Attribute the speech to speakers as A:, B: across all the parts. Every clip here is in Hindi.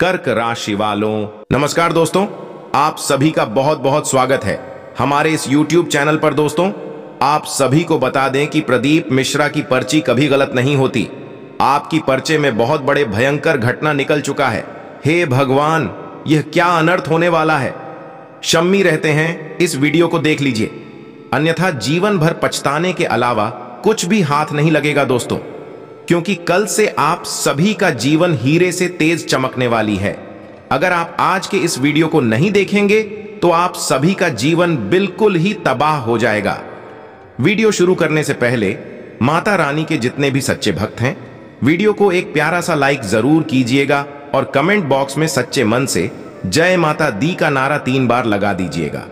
A: कर्क राशि वालों नमस्कार दोस्तों आप सभी का बहुत बहुत स्वागत है हमारे इस YouTube चैनल पर दोस्तों आप सभी को बता दें कि प्रदीप मिश्रा की पर्ची कभी गलत नहीं होती आपकी पर्चे में बहुत बड़े भयंकर घटना निकल चुका है हे भगवान यह क्या अनर्थ होने वाला है शम्मी रहते हैं इस वीडियो को देख लीजिए अन्यथा जीवन भर पछताने के अलावा कुछ भी हाथ नहीं लगेगा दोस्तों क्योंकि कल से आप सभी का जीवन हीरे से तेज चमकने वाली है अगर आप आज के इस वीडियो को नहीं देखेंगे तो आप सभी का जीवन बिल्कुल ही तबाह हो जाएगा वीडियो शुरू करने से पहले माता रानी के जितने भी सच्चे भक्त हैं वीडियो को एक प्यारा सा लाइक जरूर कीजिएगा और कमेंट बॉक्स में सच्चे मन से जय माता दी का नारा तीन बार लगा दीजिएगा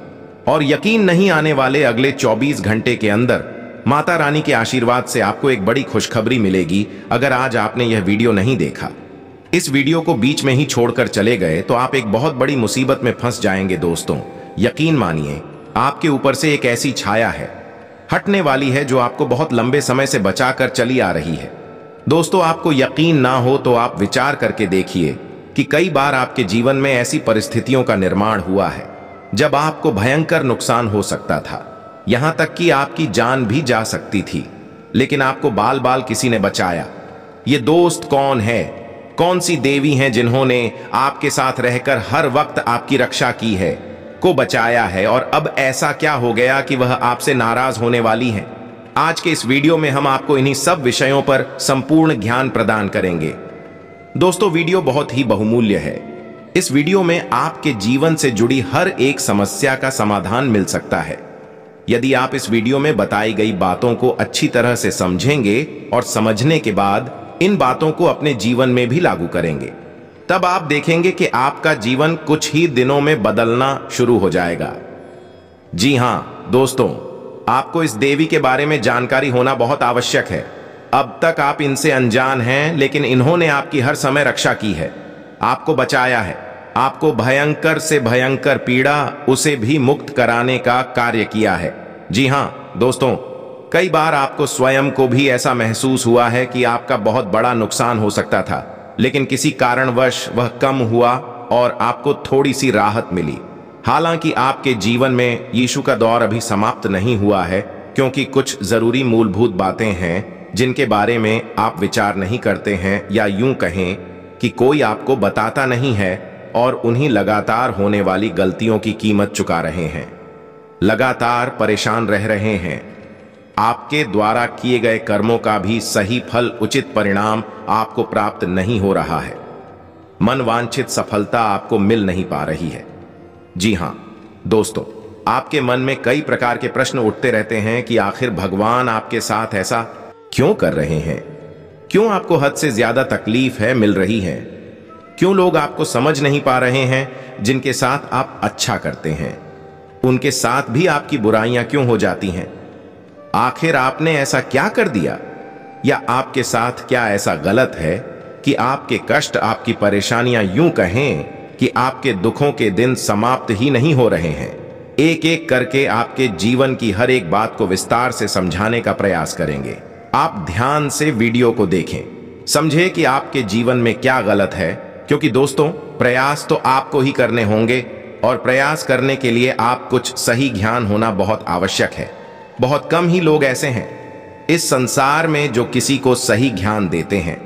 A: और यकीन नहीं आने वाले अगले 24 घंटे के अंदर माता रानी के आशीर्वाद से आपको एक बड़ी खुशखबरी मिलेगी अगर आज आपने यह वीडियो नहीं देखा इस वीडियो को बीच में ही छोड़कर चले गए तो आप एक बहुत बड़ी मुसीबत में फंस जाएंगे दोस्तों यकीन मानिए आपके ऊपर से एक ऐसी छाया है हटने वाली है जो आपको बहुत लंबे समय से बचाकर चली आ रही है दोस्तों आपको यकीन ना हो तो आप विचार करके देखिए कि कई बार आपके जीवन में ऐसी परिस्थितियों का निर्माण हुआ है जब आपको भयंकर नुकसान हो सकता था यहां तक कि आपकी जान भी जा सकती थी लेकिन आपको बाल बाल किसी ने बचाया ये दोस्त कौन है कौन सी देवी हैं जिन्होंने आपके साथ रहकर हर वक्त आपकी रक्षा की है को बचाया है और अब ऐसा क्या हो गया कि वह आपसे नाराज होने वाली हैं आज के इस वीडियो में हम आपको इन्हीं सब विषयों पर संपूर्ण ज्ञान प्रदान करेंगे दोस्तों वीडियो बहुत ही बहुमूल्य है इस वीडियो में आपके जीवन से जुड़ी हर एक समस्या का समाधान मिल सकता है यदि आप इस वीडियो में बताई गई बातों को अच्छी तरह से समझेंगे और समझने के बाद इन बातों को अपने जीवन में भी लागू करेंगे तब आप देखेंगे कि आपका जीवन कुछ ही दिनों में बदलना शुरू हो जाएगा जी हां दोस्तों आपको इस देवी के बारे में जानकारी होना बहुत आवश्यक है अब तक आप इनसे अनजान हैं लेकिन इन्होंने आपकी हर समय रक्षा की है आपको बचाया है आपको भयंकर से भयंकर पीड़ा उसे भी मुक्त कराने का कार्य किया है जी हाँ दोस्तों कई बार आपको स्वयं को भी ऐसा महसूस हुआ है कि आपका बहुत बड़ा नुकसान हो सकता था लेकिन किसी कारणवश वह कम हुआ और आपको थोड़ी सी राहत मिली हालांकि आपके जीवन में यीशु का दौर अभी समाप्त नहीं हुआ है क्योंकि कुछ ज़रूरी मूलभूत बातें हैं जिनके बारे में आप विचार नहीं करते हैं या यूं कहें कि कोई आपको बताता नहीं है और उन्हीं लगातार होने वाली गलतियों की कीमत चुका रहे हैं लगातार परेशान रह रहे हैं आपके द्वारा किए गए कर्मों का भी सही फल उचित परिणाम आपको प्राप्त नहीं हो रहा है मन वांछित सफलता आपको मिल नहीं पा रही है जी हां दोस्तों आपके मन में कई प्रकार के प्रश्न उठते रहते हैं कि आखिर भगवान आपके साथ ऐसा क्यों कर रहे हैं क्यों आपको हद से ज्यादा तकलीफ है मिल रही है क्यों लोग आपको समझ नहीं पा रहे हैं जिनके साथ आप अच्छा करते हैं उनके साथ भी आपकी बुराइयां क्यों हो जाती हैं आखिर आपने ऐसा क्या कर दिया या आपके साथ क्या ऐसा गलत है कि आपके कष्ट आपकी परेशानियां यूं कहें कि आपके दुखों के दिन समाप्त ही नहीं हो रहे हैं एक एक करके आपके जीवन की हर एक बात को विस्तार से समझाने का प्रयास करेंगे आप ध्यान से वीडियो को देखें समझे कि आपके जीवन में क्या गलत है क्योंकि दोस्तों प्रयास तो आपको ही करने होंगे और प्रयास करने के लिए आप कुछ सही ज्ञान होना बहुत आवश्यक है बहुत कम ही लोग ऐसे हैं इस संसार में जो किसी को सही ज्ञान देते हैं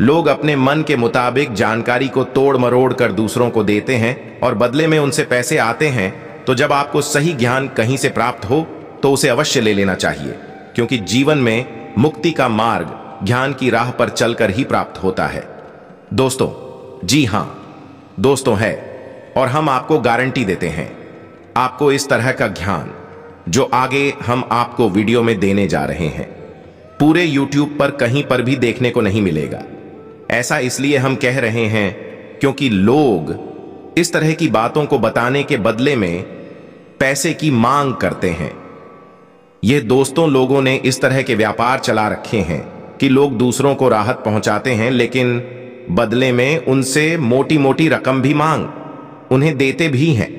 A: लोग अपने मन के मुताबिक जानकारी को तोड़ मरोड़ कर दूसरों को देते हैं और बदले में उनसे पैसे आते हैं तो जब आपको सही ज्ञान कहीं से प्राप्त हो तो उसे अवश्य ले लेना चाहिए क्योंकि जीवन में मुक्ति का मार्ग ज्ञान की राह पर चलकर ही प्राप्त होता है दोस्तों जी हां दोस्तों है और हम आपको गारंटी देते हैं आपको इस तरह का ज्ञान जो आगे हम आपको वीडियो में देने जा रहे हैं पूरे YouTube पर कहीं पर भी देखने को नहीं मिलेगा ऐसा इसलिए हम कह रहे हैं क्योंकि लोग इस तरह की बातों को बताने के बदले में पैसे की मांग करते हैं यह दोस्तों लोगों ने इस तरह के व्यापार चला रखे हैं कि लोग दूसरों को राहत पहुंचाते हैं लेकिन बदले में उनसे मोटी मोटी रकम भी मांग उन्हें देते भी हैं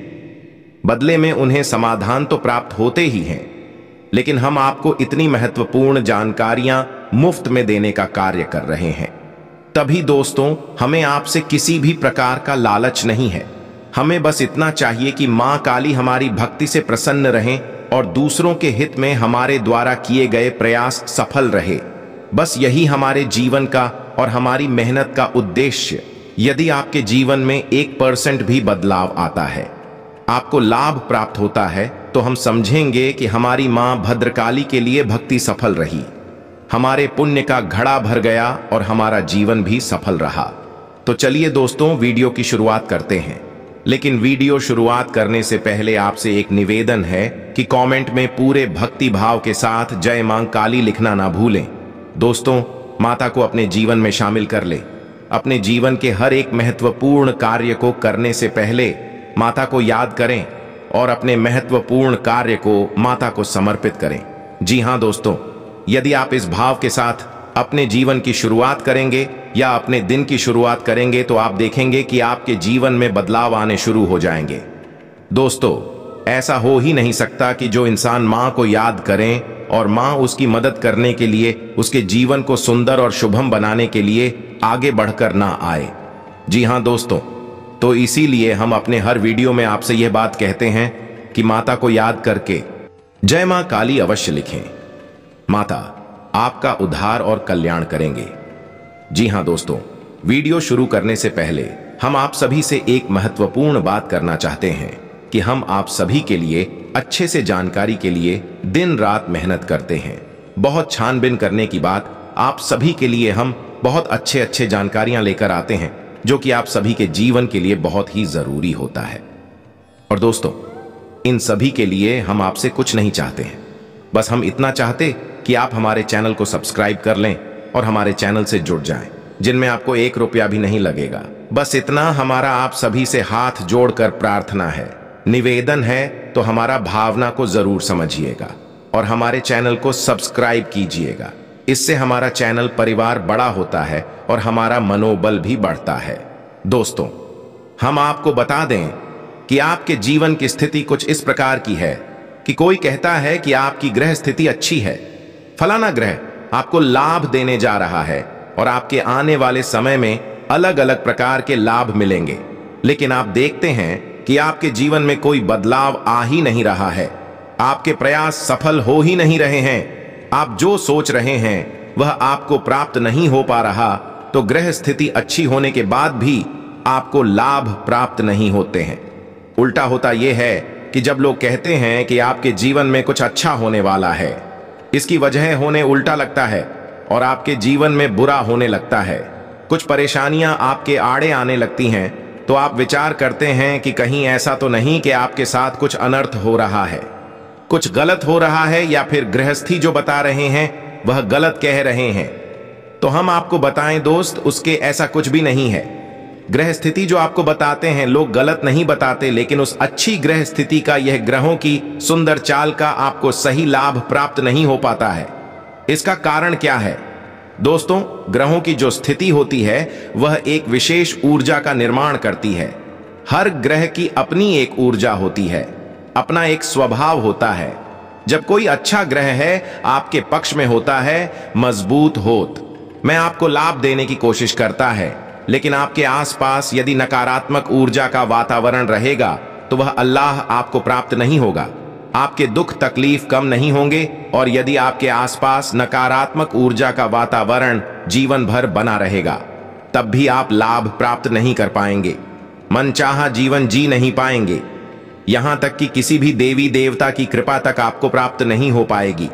A: बदले में उन्हें समाधान तो प्राप्त होते ही हैं लेकिन हम आपको इतनी महत्वपूर्ण जानकारियां मुफ्त में देने का कार्य कर रहे हैं तभी दोस्तों हमें आपसे किसी भी प्रकार का लालच नहीं है हमें बस इतना चाहिए कि मां काली हमारी भक्ति से प्रसन्न रहें और दूसरों के हित में हमारे द्वारा किए गए प्रयास सफल रहे बस यही हमारे जीवन का और हमारी मेहनत का उद्देश्य यदि आपके जीवन में एक परसेंट भी बदलाव आता है आपको लाभ प्राप्त होता है तो हम समझेंगे कि हमारी मां भद्रकाली के लिए भक्ति सफल रही हमारे पुण्य का घड़ा भर गया और हमारा जीवन भी सफल रहा तो चलिए दोस्तों वीडियो की शुरुआत करते हैं लेकिन वीडियो शुरुआत करने से पहले आपसे एक निवेदन है कि कमेंट में पूरे भक्ति भाव के साथ जय मां काली लिखना ना भूलें दोस्तों माता को अपने जीवन में शामिल कर लें अपने जीवन के हर एक महत्वपूर्ण कार्य को करने से पहले माता को याद करें और अपने महत्वपूर्ण कार्य को माता को समर्पित करें जी हाँ दोस्तों यदि आप इस भाव के साथ अपने जीवन की शुरुआत करेंगे या अपने दिन की शुरुआत करेंगे तो आप देखेंगे कि आपके जीवन में बदलाव आने शुरू हो जाएंगे दोस्तों ऐसा हो ही नहीं सकता कि जो इंसान मां को याद करें और माँ उसकी मदद करने के लिए उसके जीवन को सुंदर और शुभम बनाने के लिए आगे बढ़कर ना आए जी हाँ दोस्तों तो इसीलिए हम अपने हर वीडियो में आपसे यह बात कहते हैं कि माता को याद करके जय माँ काली अवश्य लिखें माता आपका उद्धार और कल्याण करेंगे जी हाँ दोस्तों वीडियो शुरू करने से पहले हम आप सभी से एक महत्वपूर्ण बात करना चाहते हैं कि हम आप सभी के लिए अच्छे से जानकारी के लिए दिन रात मेहनत करते हैं बहुत छानबीन करने की बात आप सभी के लिए हम बहुत अच्छे अच्छे जानकारियां लेकर आते हैं जो कि आप सभी के जीवन के लिए बहुत ही जरूरी होता है और दोस्तों इन सभी के लिए हम आपसे कुछ नहीं चाहते हैं बस हम इतना चाहते कि आप हमारे चैनल को सब्सक्राइब कर लें और हमारे चैनल से जुड़ जाएं, जिनमें आपको एक रुपया भी नहीं लगेगा बस इतना हमारा आप सभी से हाथ जोड़कर प्रार्थना है निवेदन है तो हमारा भावना को जरूर समझिएगा और हमारे चैनल को सब्सक्राइब कीजिएगा इससे हमारा चैनल परिवार बड़ा होता है और हमारा मनोबल भी बढ़ता है दोस्तों हम आपको बता दें कि आपके जीवन की स्थिति कुछ इस प्रकार की है कि कोई कहता है कि आपकी ग्रह स्थिति अच्छी है फलाना ग्रह आपको लाभ देने जा रहा है और आपके आने वाले समय में अलग अलग प्रकार के लाभ मिलेंगे लेकिन आप देखते हैं कि आपके जीवन में कोई बदलाव आ ही नहीं रहा है आपके प्रयास सफल हो ही नहीं रहे हैं आप जो सोच रहे हैं वह आपको प्राप्त नहीं हो पा रहा तो ग्रह स्थिति अच्छी होने के बाद भी आपको लाभ प्राप्त नहीं होते हैं उल्टा होता यह है कि जब लोग कहते हैं कि आपके जीवन में कुछ अच्छा होने वाला है इसकी वजह होने उल्टा लगता है और आपके जीवन में बुरा होने लगता है कुछ परेशानियां आपके आड़े आने लगती हैं तो आप विचार करते हैं कि कहीं ऐसा तो नहीं कि आपके साथ कुछ अनर्थ हो रहा है कुछ गलत हो रहा है या फिर गृहस्थी जो बता रहे हैं वह गलत कह रहे हैं तो हम आपको बताएं दोस्त उसके ऐसा कुछ भी नहीं है ग्रह स्थिति जो आपको बताते हैं लोग गलत नहीं बताते लेकिन उस अच्छी ग्रह स्थिति का यह ग्रहों की सुंदर चाल का आपको सही लाभ प्राप्त नहीं हो पाता है इसका कारण क्या है दोस्तों ग्रहों की जो स्थिति होती है वह एक विशेष ऊर्जा का निर्माण करती है हर ग्रह की अपनी एक ऊर्जा होती है अपना एक स्वभाव होता है जब कोई अच्छा ग्रह है आपके पक्ष में होता है मजबूत होत मैं आपको लाभ देने की कोशिश करता है लेकिन आपके आसपास यदि नकारात्मक ऊर्जा का वातावरण रहेगा तो वह अल्लाह आपको प्राप्त नहीं होगा आपके दुख तकलीफ कम नहीं होंगे और यदि आपके आसपास नकारात्मक ऊर्जा का वातावरण जीवन भर बना रहेगा तब भी आप लाभ प्राप्त नहीं कर पाएंगे मनचाहा जीवन जी नहीं पाएंगे यहां तक कि किसी भी देवी देवता की कृपा तक आपको प्राप्त नहीं हो पाएगी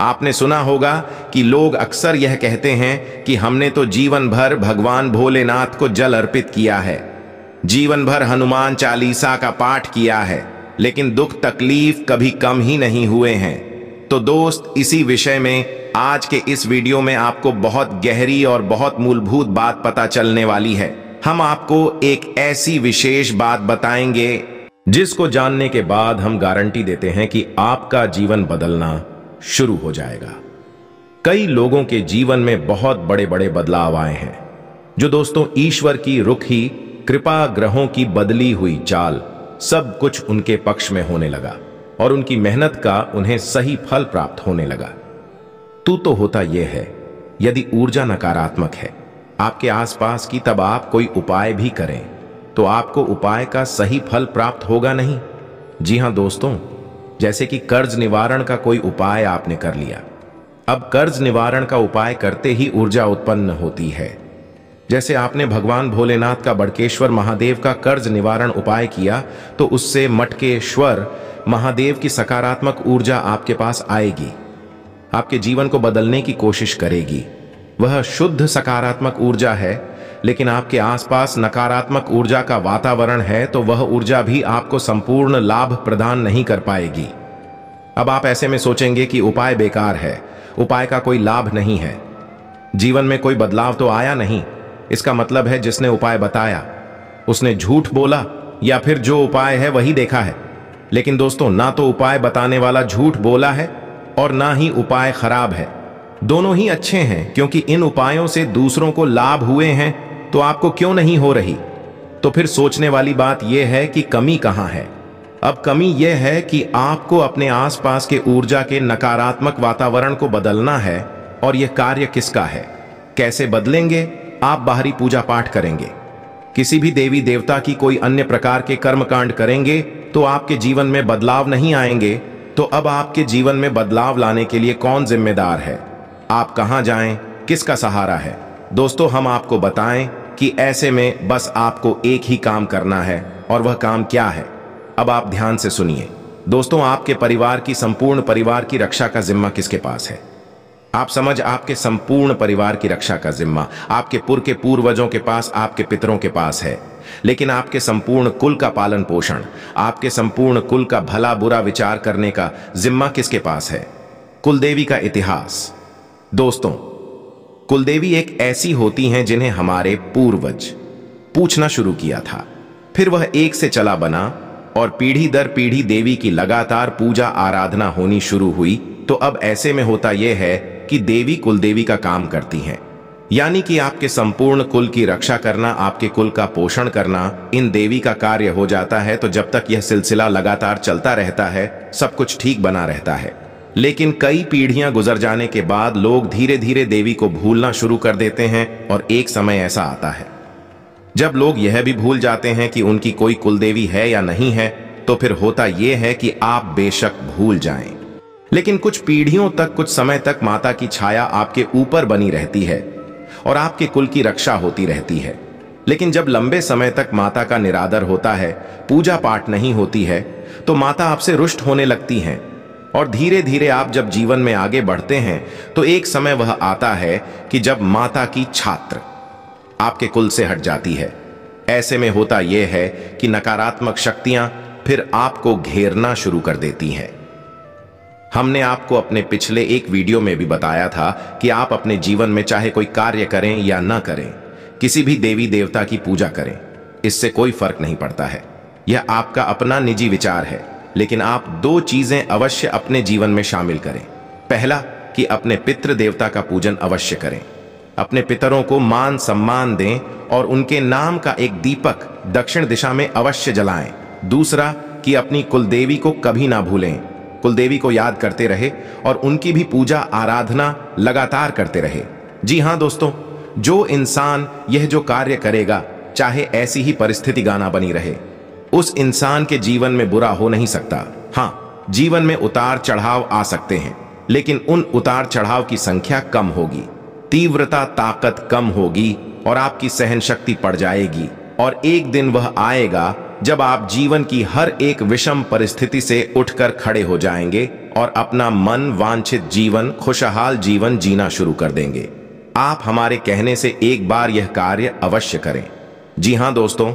A: आपने सुना होगा कि लोग अक्सर यह कहते हैं कि हमने तो जीवन भर भगवान भोलेनाथ को जल अर्पित किया है जीवन भर हनुमान चालीसा का पाठ किया है लेकिन दुख तकलीफ कभी कम ही नहीं हुए हैं तो दोस्त इसी विषय में आज के इस वीडियो में आपको बहुत गहरी और बहुत मूलभूत बात पता चलने वाली है हम आपको एक ऐसी विशेष बात बताएंगे जिसको जानने के बाद हम गारंटी देते हैं कि आपका जीवन बदलना शुरू हो जाएगा कई लोगों के जीवन में बहुत बड़े बड़े बदलाव आए हैं जो दोस्तों ईश्वर की रुख ही कृपा ग्रहों की बदली हुई चाल सब कुछ उनके पक्ष में होने लगा और उनकी मेहनत का उन्हें सही फल प्राप्त होने लगा तू तो होता यह है यदि ऊर्जा नकारात्मक है आपके आसपास की तब आप कोई उपाय भी करें तो आपको उपाय का सही फल प्राप्त होगा नहीं जी हां दोस्तों जैसे कि कर्ज निवारण का कोई उपाय आपने कर लिया अब कर्ज निवारण का उपाय करते ही ऊर्जा उत्पन्न होती है जैसे आपने भगवान भोलेनाथ का बड़केश्वर महादेव का कर्ज निवारण उपाय किया तो उससे मटकेश्वर महादेव की सकारात्मक ऊर्जा आपके पास आएगी आपके जीवन को बदलने की कोशिश करेगी वह शुद्ध सकारात्मक ऊर्जा है लेकिन आपके आसपास नकारात्मक ऊर्जा का वातावरण है तो वह ऊर्जा भी आपको संपूर्ण लाभ प्रदान नहीं कर पाएगी अब आप ऐसे में सोचेंगे कि उपाय बेकार है उपाय का कोई लाभ नहीं है जीवन में कोई बदलाव तो आया नहीं इसका मतलब है जिसने उपाय बताया उसने झूठ बोला या फिर जो उपाय है वही देखा है लेकिन दोस्तों ना तो उपाय बताने वाला झूठ बोला है और ना ही उपाय खराब है दोनों ही अच्छे हैं क्योंकि इन उपायों से दूसरों को लाभ हुए हैं तो आपको क्यों नहीं हो रही तो फिर सोचने वाली बात यह है कि कमी कहां है अब कमी यह है कि आपको अपने आसपास के ऊर्जा के नकारात्मक वातावरण को बदलना है और यह कार्य किसका है कैसे बदलेंगे आप बाहरी पूजा पाठ करेंगे किसी भी देवी देवता की कोई अन्य प्रकार के कर्मकांड करेंगे तो आपके जीवन में बदलाव नहीं आएंगे तो अब आपके जीवन में बदलाव लाने के लिए कौन जिम्मेदार है आप कहां जाएं किसका सहारा है दोस्तों हम आपको बताएं कि ऐसे में बस आपको एक ही काम करना है और वह काम क्या है अब आप ध्यान से सुनिए दोस्तों आपके परिवार की संपूर्ण परिवार की रक्षा का जिम्मा किसके पास है आप समझ आपके संपूर्ण परिवार की रक्षा का जिम्मा आपके पुर के पूर्वजों के पास आपके पितरों के पास है लेकिन आपके संपूर्ण कुल का पालन पोषण आपके संपूर्ण कुल का भला बुरा विचार करने का जिम्मा किसके पास है कुलदेवी का इतिहास दोस्तों कुलदेवी एक ऐसी होती हैं जिन्हें हमारे पूर्वज पूछना शुरू किया था फिर वह एक से चला बना और पीढ़ी दर पीढ़ी देवी की लगातार पूजा आराधना होनी शुरू हुई तो अब ऐसे में होता यह है कि देवी कुलदेवी का काम करती हैं यानी कि आपके संपूर्ण कुल की रक्षा करना आपके कुल का पोषण करना इन देवी का कार्य हो जाता है तो जब तक यह सिलसिला लगातार चलता रहता है सब कुछ ठीक बना रहता है लेकिन कई पीढ़ियां गुजर जाने के बाद लोग धीरे धीरे देवी को भूलना शुरू कर देते हैं और एक समय ऐसा आता है जब लोग यह भी भूल जाते हैं कि उनकी कोई कुलदेवी है या नहीं है तो फिर होता यह है कि आप बेशक भूल जाएं। लेकिन कुछ पीढ़ियों तक कुछ समय तक माता की छाया आपके ऊपर बनी रहती है और आपके कुल की रक्षा होती रहती है लेकिन जब लंबे समय तक माता का निरादर होता है पूजा पाठ नहीं होती है तो माता आपसे रुष्ट होने लगती हैं और धीरे धीरे आप जब जीवन में आगे बढ़ते हैं तो एक समय वह आता है कि जब माता की छात्र आपके कुल से हट जाती है ऐसे में होता यह है कि नकारात्मक शक्तियां फिर आपको घेरना शुरू कर देती हैं हमने आपको अपने पिछले एक वीडियो में भी बताया था कि आप अपने जीवन में चाहे कोई कार्य करें या न करें किसी भी देवी देवता की पूजा करें इससे कोई फर्क नहीं पड़ता है यह आपका अपना निजी विचार है लेकिन आप दो चीजें अवश्य अपने जीवन में शामिल करें पहला कि अपने पितृ देवता का पूजन अवश्य करें अपने पितरों को मान सम्मान दें और उनके नाम का एक दीपक दक्षिण दिशा में अवश्य जलाएं दूसरा कि अपनी कुलदेवी को कभी ना भूलें कुलदेवी को याद करते रहे और उनकी भी पूजा आराधना लगातार करते रहे जी हाँ दोस्तों जो इंसान यह जो कार्य करेगा चाहे ऐसी ही परिस्थिति गाना बनी रहे उस इंसान के जीवन में बुरा हो नहीं सकता हाँ जीवन में उतार चढ़ाव आ सकते हैं लेकिन उन उतार चढ़ाव की संख्या कम होगी तीव्रता ताकत कम होगी और आपकी सहन शक्ति पड़ जाएगी और एक दिन वह आएगा जब आप जीवन की हर एक विषम परिस्थिति से उठकर खड़े हो जाएंगे और अपना मन वांछित जीवन खुशहाल जीवन जीना शुरू कर देंगे आप हमारे कहने से एक बार यह कार्य अवश्य करें जी हाँ दोस्तों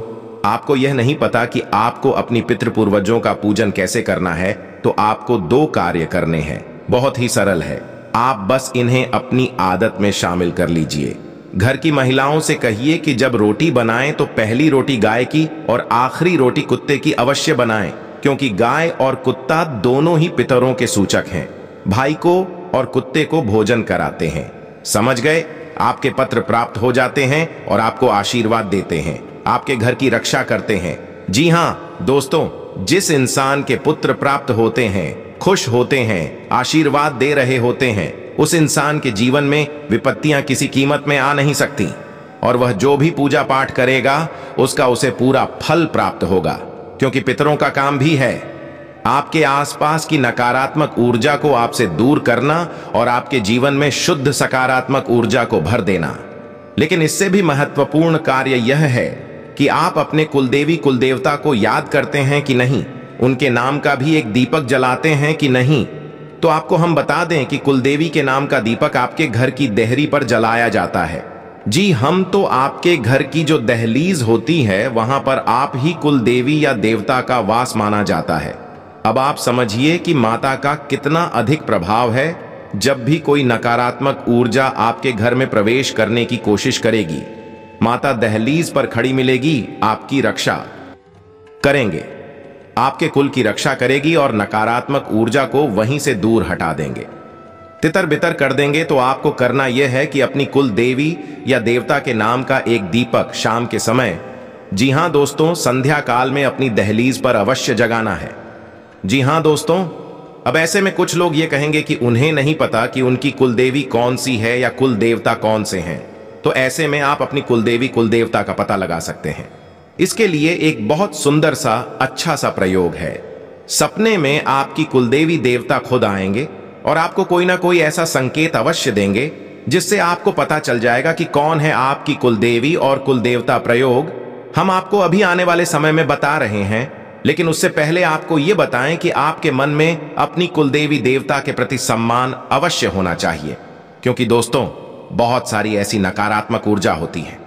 A: आपको यह नहीं पता कि आपको अपनी पितृपूर्वजों का पूजन कैसे करना है तो आपको दो कार्य करने हैं बहुत ही सरल है आप बस इन्हें अपनी आदत में शामिल कर लीजिए घर की महिलाओं से कहिए कि जब रोटी बनाएं तो पहली रोटी गाय की और आखिरी रोटी कुत्ते की अवश्य बनाएं क्योंकि गाय और कुत्ता दोनों ही पितरों के सूचक हैं भाई को और कुत्ते को भोजन कराते हैं समझ गए आपके पत्र प्राप्त हो जाते हैं और आपको आशीर्वाद देते हैं आपके घर की रक्षा करते हैं जी हाँ दोस्तों जिस इंसान के पुत्र प्राप्त होते हैं खुश होते हैं आशीर्वाद दे रहे होते हैं उस इंसान के जीवन में विपत्तियां किसी कीमत में आ नहीं सकती और वह जो भी पूजा पाठ करेगा उसका उसे पूरा फल प्राप्त होगा क्योंकि पितरों का काम भी है आपके आसपास की नकारात्मक ऊर्जा को आपसे दूर करना और आपके जीवन में शुद्ध सकारात्मक ऊर्जा को भर देना लेकिन इससे भी महत्वपूर्ण कार्य यह है कि आप अपने कुलदेवी कुलदेवता को याद करते हैं कि नहीं उनके नाम का भी एक दीपक जलाते हैं कि नहीं तो आपको हम बता दें कि कुलदेवी के नाम का दीपक आपके घर की देहरी पर जलाया जाता है जी हम तो आपके घर की जो दहलीज होती है वहां पर आप ही कुलदेवी या देवता का वास माना जाता है अब आप समझिए कि माता का कितना अधिक प्रभाव है जब भी कोई नकारात्मक ऊर्जा आपके घर में प्रवेश करने की कोशिश करेगी माता दहलीज पर खड़ी मिलेगी आपकी रक्षा करेंगे आपके कुल की रक्षा करेगी और नकारात्मक ऊर्जा को वहीं से दूर हटा देंगे तितर बितर कर देंगे तो आपको करना यह है कि अपनी कुल देवी या देवता के नाम का एक दीपक शाम के समय जी हाँ दोस्तों संध्या काल में अपनी दहलीज पर अवश्य जगाना है जी हां दोस्तों अब ऐसे में कुछ लोग ये कहेंगे कि उन्हें नहीं पता कि उनकी कुलदेवी कौन सी है या कुल देवता कौन से हैं तो ऐसे में आप अपनी कुलदेवी कुल देवता का पता लगा सकते हैं इसके लिए एक बहुत सुंदर सा अच्छा सा प्रयोग है सपने में आपकी कुलदेवी देवता खुद आएंगे और आपको कोई ना कोई ऐसा संकेत अवश्य देंगे जिससे आपको पता चल जाएगा कि कौन है आपकी कुलदेवी और कुलदेवता प्रयोग हम आपको अभी आने वाले समय में बता रहे हैं लेकिन उससे पहले आपको ये बताएं कि आपके मन में अपनी कुलदेवी देवता के प्रति सम्मान अवश्य होना चाहिए क्योंकि दोस्तों बहुत सारी ऐसी नकारात्मक ऊर्जा होती है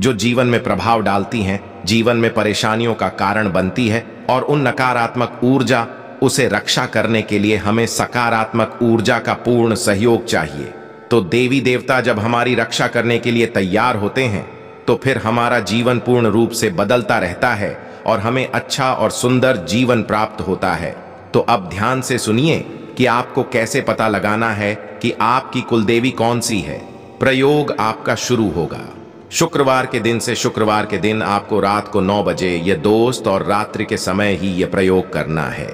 A: जो जीवन में प्रभाव डालती हैं जीवन में परेशानियों का कारण बनती है और उन नकारात्मक ऊर्जा उसे रक्षा करने के लिए हमें सकारात्मक ऊर्जा का पूर्ण सहयोग चाहिए तो देवी देवता जब हमारी रक्षा करने के लिए तैयार होते हैं तो फिर हमारा जीवन पूर्ण रूप से बदलता रहता है और हमें अच्छा और सुंदर जीवन प्राप्त होता है तो अब ध्यान से सुनिए कि आपको कैसे पता लगाना है कि आपकी कुलदेवी कौन सी है प्रयोग आपका शुरू होगा शुक्रवार के दिन से शुक्रवार के दिन आपको रात को नौ बजे ये दोस्त और रात्रि के समय ही ये प्रयोग करना है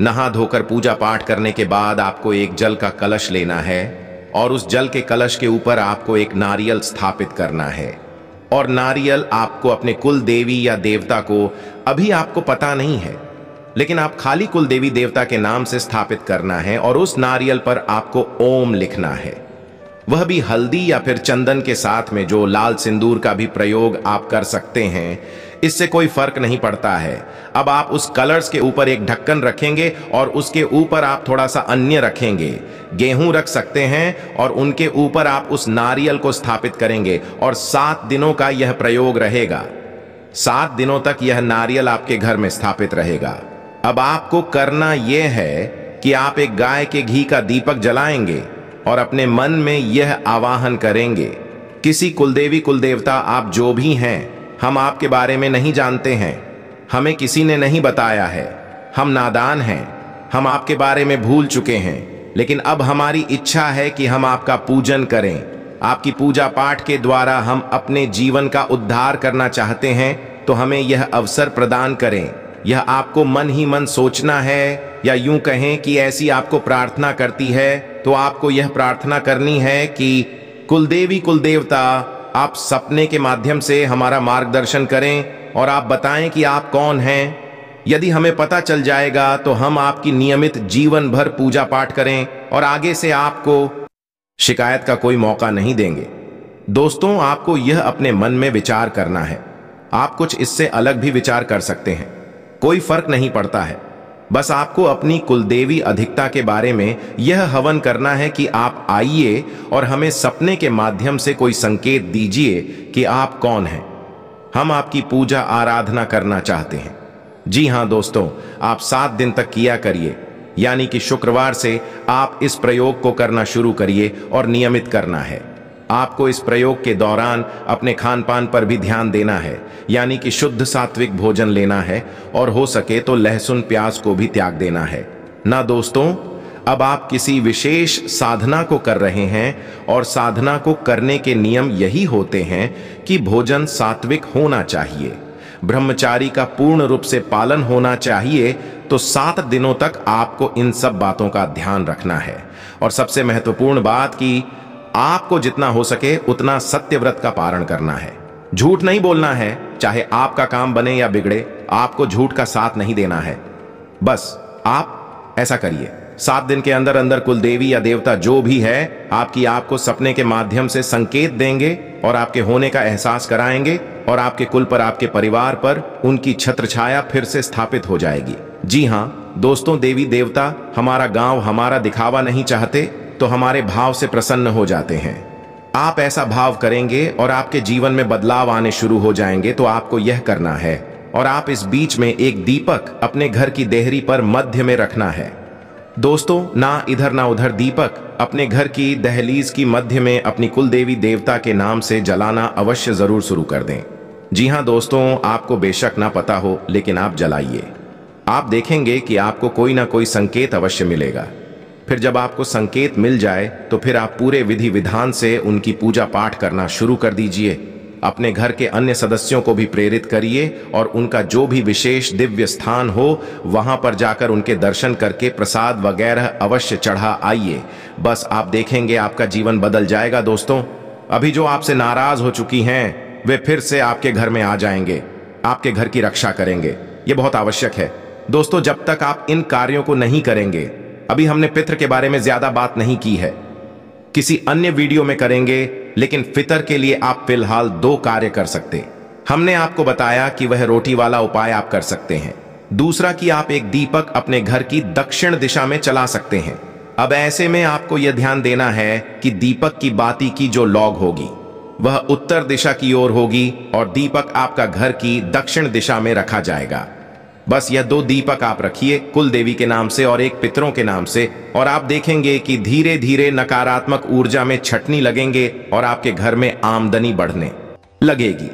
A: नहा धोकर पूजा पाठ करने के बाद आपको एक जल का कलश लेना है और उस जल के कलश के ऊपर आपको एक नारियल स्थापित करना है और नारियल आपको अपने कुल देवी या देवता को अभी आपको पता नहीं है लेकिन आप खाली कुल देवी देवता के नाम से स्थापित करना है और उस नारियल पर आपको ओम लिखना है वह भी हल्दी या फिर चंदन के साथ में जो लाल सिंदूर का भी प्रयोग आप कर सकते हैं इससे कोई फर्क नहीं पड़ता है अब आप उस कलर्स के ऊपर एक ढक्कन रखेंगे और उसके ऊपर आप थोड़ा सा अन्य रखेंगे गेहूं रख सकते हैं और उनके ऊपर आप उस नारियल को स्थापित करेंगे और सात दिनों का यह प्रयोग रहेगा सात दिनों तक यह नारियल आपके घर में स्थापित रहेगा अब आपको करना यह है कि आप एक गाय के घी का दीपक जलाएंगे और अपने मन में यह आवाहन करेंगे किसी कुलदेवी कुलदेवता आप जो भी हैं हम आपके बारे में नहीं जानते हैं हमें किसी ने नहीं बताया है हम नादान हैं हम आपके बारे में भूल चुके हैं लेकिन अब हमारी इच्छा है कि हम आपका पूजन करें आपकी पूजा पाठ के द्वारा हम अपने जीवन का उद्धार करना चाहते हैं तो हमें यह अवसर प्रदान करें यह आपको मन ही मन सोचना है या यूं कहें कि ऐसी आपको प्रार्थना करती है तो आपको यह प्रार्थना करनी है कि कुलदेवी कुलदेवता आप सपने के माध्यम से हमारा मार्गदर्शन करें और आप बताएं कि आप कौन हैं यदि हमें पता चल जाएगा तो हम आपकी नियमित जीवन भर पूजा पाठ करें और आगे से आपको शिकायत का कोई मौका नहीं देंगे दोस्तों आपको यह अपने मन में विचार करना है आप कुछ इससे अलग भी विचार कर सकते हैं कोई फर्क नहीं पड़ता है बस आपको अपनी कुलदेवी अधिकता के बारे में यह हवन करना है कि आप आइए और हमें सपने के माध्यम से कोई संकेत दीजिए कि आप कौन हैं हम आपकी पूजा आराधना करना चाहते हैं जी हाँ दोस्तों आप सात दिन तक किया करिए यानी कि शुक्रवार से आप इस प्रयोग को करना शुरू करिए और नियमित करना है आपको इस प्रयोग के दौरान अपने खान पान पर भी ध्यान देना है यानी कि शुद्ध सात्विक भोजन लेना है और हो सके तो लहसुन प्याज को भी त्याग देना है ना दोस्तों अब आप किसी विशेष साधना को कर रहे हैं और साधना को करने के नियम यही होते हैं कि भोजन सात्विक होना चाहिए ब्रह्मचारी का पूर्ण रूप से पालन होना चाहिए तो सात दिनों तक आपको इन सब बातों का ध्यान रखना है और सबसे महत्वपूर्ण बात की आपको जितना हो सके उतना सत्य व्रत का पारण करना है झूठ नहीं बोलना है चाहे आपका काम बने या बिगड़े आपको झूठ का साथ नहीं देना है बस आप ऐसा करिए सात दिन के अंदर अंदर कुल देवी या देवता जो भी है आपकी आपको सपने के माध्यम से संकेत देंगे और आपके होने का एहसास कराएंगे और आपके कुल पर आपके परिवार पर उनकी छत्र छाया फिर से स्थापित हो जाएगी जी हाँ दोस्तों देवी देवता हमारा गांव हमारा दिखावा नहीं चाहते तो हमारे भाव से प्रसन्न हो जाते हैं आप ऐसा भाव करेंगे और आपके जीवन में बदलाव आने शुरू हो जाएंगे तो आपको यह करना है और आप इस बीच में एक दीपक अपने घर की देहरी पर मध्य में रखना है दोस्तों ना इधर ना उधर दीपक अपने घर की दहलीज की मध्य में अपनी कुल देवी देवता के नाम से जलाना अवश्य जरूर शुरू कर दें जी हाँ दोस्तों आपको बेशक ना पता हो लेकिन आप जलाइए आप देखेंगे कि आपको कोई ना कोई संकेत अवश्य मिलेगा फिर जब आपको संकेत मिल जाए तो फिर आप पूरे विधि विधान से उनकी पूजा पाठ करना शुरू कर दीजिए अपने घर के अन्य सदस्यों को भी प्रेरित करिए और उनका जो भी विशेष दिव्य स्थान हो वहां पर जाकर उनके दर्शन करके प्रसाद वगैरह अवश्य चढ़ा आइए बस आप देखेंगे आपका जीवन बदल जाएगा दोस्तों अभी जो आपसे नाराज हो चुकी हैं वे फिर से आपके घर में आ जाएंगे आपके घर की रक्षा करेंगे ये बहुत आवश्यक है दोस्तों जब तक आप इन कार्यों को नहीं करेंगे अभी हमने पित्र के बारे में ज्यादा बात नहीं की है किसी अन्य वीडियो में करेंगे लेकिन फितर के लिए आप फिलहाल दो कार्य कर सकते हमने आपको बताया कि वह रोटी वाला उपाय आप कर सकते हैं दूसरा कि आप एक दीपक अपने घर की दक्षिण दिशा में चला सकते हैं अब ऐसे में आपको यह ध्यान देना है कि दीपक की बाती की जो लॉग होगी वह उत्तर दिशा की ओर होगी और दीपक आपका घर की दक्षिण दिशा में रखा जाएगा बस यह दो दीपक आप रखिए कुल देवी के नाम से और एक पितरों के नाम से और आप देखेंगे कि धीरे धीरे नकारात्मक ऊर्जा में छटनी लगेंगे और आपके घर में आमदनी बढ़ने लगेगी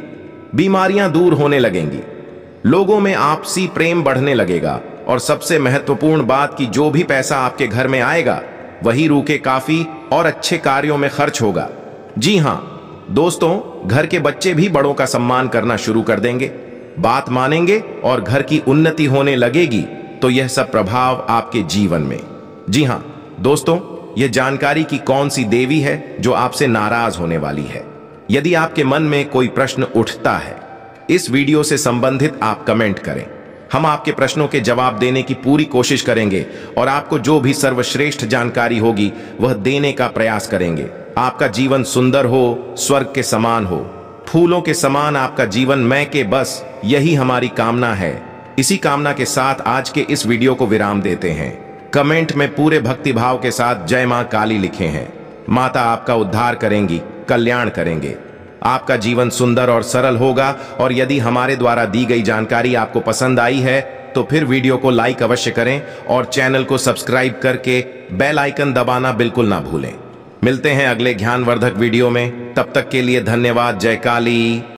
A: बीमारियां दूर होने लगेंगी लोगों में आपसी प्रेम बढ़ने लगेगा और सबसे महत्वपूर्ण बात कि जो भी पैसा आपके घर में आएगा वही रूके काफी और अच्छे कार्यों में खर्च होगा जी हाँ दोस्तों घर के बच्चे भी बड़ों का सम्मान करना शुरू कर देंगे बात मानेंगे और घर की उन्नति होने लगेगी तो यह सब प्रभाव आपके जीवन में जी हाँ दोस्तों यह जानकारी की कौन सी देवी है जो आपसे नाराज होने वाली है यदि आपके मन में कोई प्रश्न उठता है इस वीडियो से संबंधित आप कमेंट करें हम आपके प्रश्नों के जवाब देने की पूरी कोशिश करेंगे और आपको जो भी सर्वश्रेष्ठ जानकारी होगी वह देने का प्रयास करेंगे आपका जीवन सुंदर हो स्वर्ग के समान हो फूलों के समान आपका जीवन मैं के बस यही हमारी कामना है इसी कामना के साथ आज के इस वीडियो को विराम देते हैं कमेंट में पूरे भक्तिभाव के साथ जय मां काली लिखे हैं माता आपका उद्धार करेंगी कल्याण करेंगे आपका जीवन सुंदर और सरल होगा और यदि हमारे द्वारा दी गई जानकारी आपको पसंद आई है तो फिर वीडियो को लाइक अवश्य करें और चैनल को सब्सक्राइब करके बेल आइकन दबाना बिल्कुल ना भूलें मिलते हैं अगले ज्ञानवर्धक वीडियो में तब तक के लिए धन्यवाद जय काली